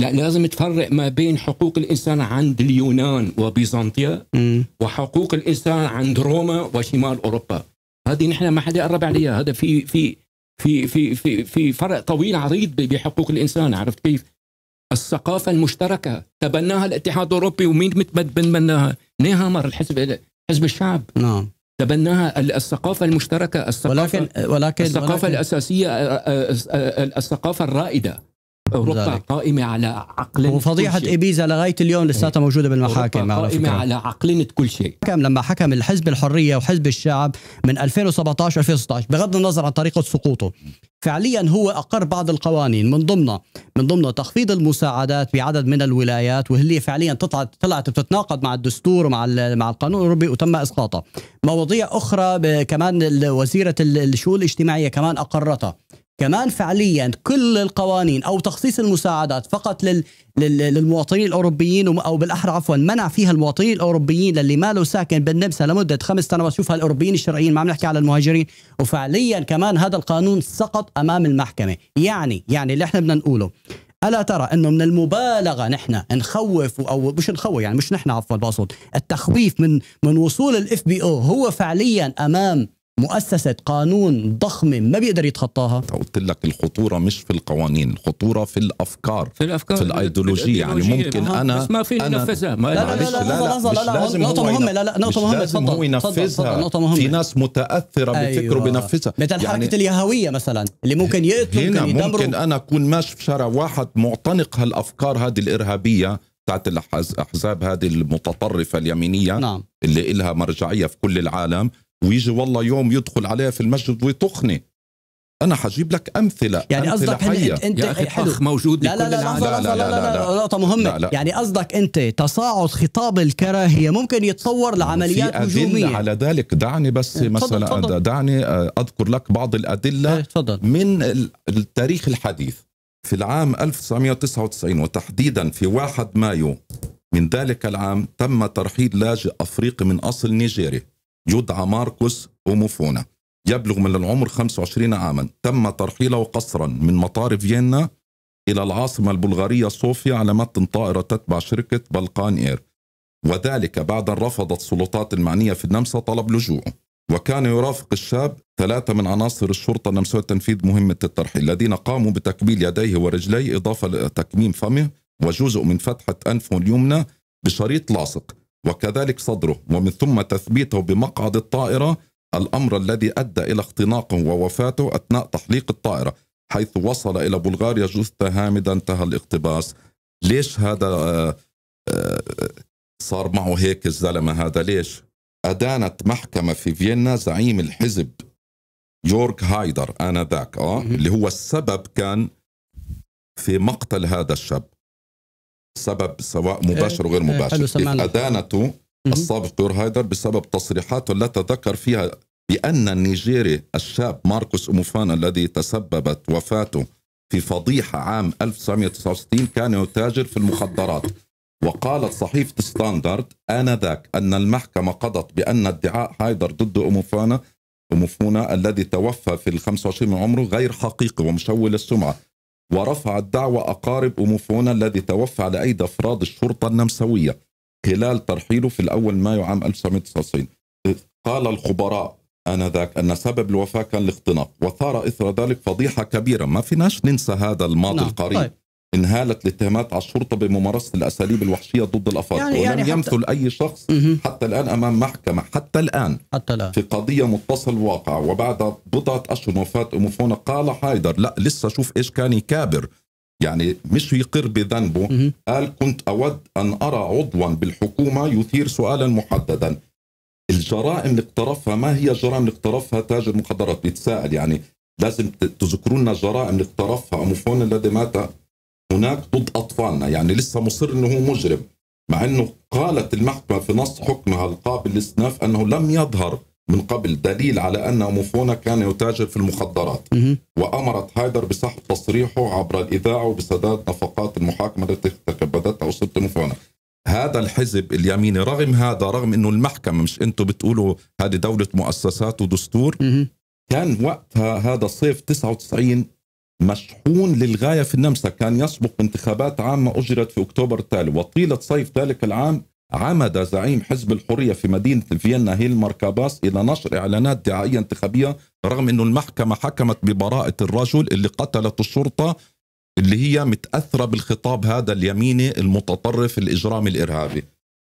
لا لازم تفرق ما بين حقوق الانسان عند اليونان وبيزنطيا وحقوق الانسان عند روما وشمال اوروبا هذه نحن ما حدا قرب عليها هذا في في في في في في فرق طويل عريض بحقوق الانسان عرفت كيف؟ الثقافه المشتركه تبناها الاتحاد الاوروبي ومين تبناها؟ نيهامر الحزب حزب الشعب نعم تبناها الثقافه المشتركه الثقافه ولكن ولكن الثقافه ولكن الاساسيه الثقافه الرائده اوروبا قائمه على عقلنه وفضيحه ايبيزا لغايه اليوم لساتها موجوده بالمحاكم على قائمه على عقلنه كل شيء حكم لما حكم الحزب الحريه وحزب الشعب من 2017 2016 بغض النظر عن طريقه سقوطه فعليا هو اقر بعض القوانين من ضمنها من ضمنها تخفيض المساعدات بعدد من الولايات وهي فعليا طلعت طلعت بتتناقض مع الدستور ومع مع القانون الاوروبي وتم اسقاطها مواضيع اخرى كمان وزيره الشؤون الاجتماعيه كمان اقرتها كمان فعليا كل القوانين او تخصيص المساعدات فقط لل للمواطنين الاوروبيين او بالاحرى عفوا منع فيها المواطنين الاوروبيين للي ما له ساكن بالنمسا لمده خمس سنوات شوف هالاوروبيين الشرعيين ما عم نحكي على المهاجرين وفعليا كمان هذا القانون سقط امام المحكمه يعني يعني اللي احنا بدنا نقوله الا ترى انه من المبالغه نحن نخوف او مش نخوف يعني مش نحن عفوا بقصد التخويف من من وصول الاف بي او هو فعليا امام مؤسسة قانون ضخمة ما بيقدر يتخطاها قلت لك الخطورة مش في القوانين الخطورة في الأفكار في الأفكار في الأيديولوجية يعني ممكن أنا بس ما في ينفذها ما لا لا لا لا لا لا نقطة مهمة لا لا نقطة مهمة لازم هو ينفذها نقطة مهمة في ناس متأثرة أيوة. بفكره بينفذها مثل حركة يعني اليهوية مثلا اللي ممكن يقتلوا هنا ممكن أنا أكون ماشي في شارع واحد معتنق هالأفكار هذه الإرهابية بتاعت الاحزاب هذه المتطرفه اليمينيه نعم. اللي إلها مرجعيه في كل العالم ويجي والله يوم يدخل عليها في المسجد ويطخني انا حجيب لك امثله يعني قصدك انت انت يا اخي إيه، الطخ موجود لا لا لا لا لا لا لا لا لا نقطه مهمه لا لا يعني قصدك انت تصاعد خطاب الكراهيه ممكن يتطور لعمليات هجوميه على ذلك دعني بس إيه، مثلا فضل. دعني آه، اذكر لك بعض الادله إيه، لا من التاريخ الحديث في العام 1999 وتحديدا في 1 مايو من ذلك العام تم ترحيل لاجئ افريقي من اصل نيجيري يدعى ماركوس أوموفونا يبلغ من العمر 25 عاما تم ترحيله قسرا من مطار فيينا إلى العاصمة البلغارية صوفيا على متن طائرة تتبع شركة بلقان إير وذلك بعد أن رفضت السلطات المعنية في النمسا طلب لجوءه وكان يرافق الشاب ثلاثة من عناصر الشرطة النمساوية تنفيذ مهمة الترحيل الذين قاموا بتكبيل يديه ورجليه إضافة لتكميم فمه وجزء من فتحة أنفه اليمنى بشريط لاصق وكذلك صدره ومن ثم تثبيته بمقعد الطائرة الأمر الذي أدى إلى اختناقه ووفاته أثناء تحليق الطائرة حيث وصل إلى بلغاريا جثة هامدة انتهى الاقتباس ليش هذا آه، آه، صار معه هيك الزلمة هذا ليش أدانت محكمة في فيينا زعيم الحزب يورك هايدر آنذاك آه اللي هو السبب كان في مقتل هذا الشاب سبب سواء مباشر إيه، وغير إيه، مباشر أدانته السابق يور هايدر بسبب تصريحاته التي ذكر فيها بأن النيجيري الشاب ماركوس أموفانا الذي تسببت وفاته في فضيحة عام 1969 كان يتاجر في المخدرات وقالت صحيفة ستاندرد آنذاك أن المحكمة قضت بأن ادعاء هايدر ضد أموفانا أموفونا الذي توفى في ال 25 من عمره غير حقيقي ومشوه للسمعة ورفع الدعوى أقارب أموفونا الذي توفى على أيدي أفراد الشرطة النمساوية خلال ترحيله في الأول مايو عام 1999 قال الخبراء آنذاك أن سبب الوفاة كان الاختناق وثار إثر ذلك فضيحة كبيرة ما فيناش ننسى هذا الماضي نعم. القريب طيب. انهالت الاتهامات على الشرطه بممارسه الاساليب الوحشيه ضد الافارقه يعني-, يعني ولم يعني يمثل اي شخص حتى الان امام محكمه حتى الان حتى الان في قضيه متصل واقع وبعد بضعه اشهر وفاه اموفونا قال حايدر لا لسه شوف ايش كان يكابر يعني مش يقر بذنبه قال كنت اود ان ارى عضوا بالحكومه يثير سؤالا محددا الجرائم اللي اقترفها ما هي الجرائم اللي اقترفها تاجر مخدرات بيتساءل يعني لازم تذكروا لنا جرائم اللي اقترفها اموفونا الذي مات هناك ضد أطفالنا يعني لسه مصر أنه هو مجرم مع أنه قالت المحكمة في نص حكمها القابل للاستئناف أنه لم يظهر من قبل دليل على أن موفونا كان يتاجر في المخدرات وأمرت هايدر بسحب تصريحه عبر الإذاعة وبسداد نفقات المحاكمة التي تكبدتها أسرة موفونا هذا الحزب اليميني رغم هذا رغم انه المحكمه مش انتم بتقولوا هذه دوله مؤسسات ودستور كان وقتها هذا صيف 99 مشحون للغايه في النمسا كان يسبق انتخابات عامه اجرت في اكتوبر التالي وطيله صيف ذلك العام عمد زعيم حزب الحريه في مدينه فيينا هيلمار كاباس الى نشر اعلانات دعائيه انتخابيه رغم انه المحكمه حكمت ببراءه الرجل اللي قتلت الشرطه اللي هي متاثره بالخطاب هذا اليميني المتطرف الاجرامي الارهابي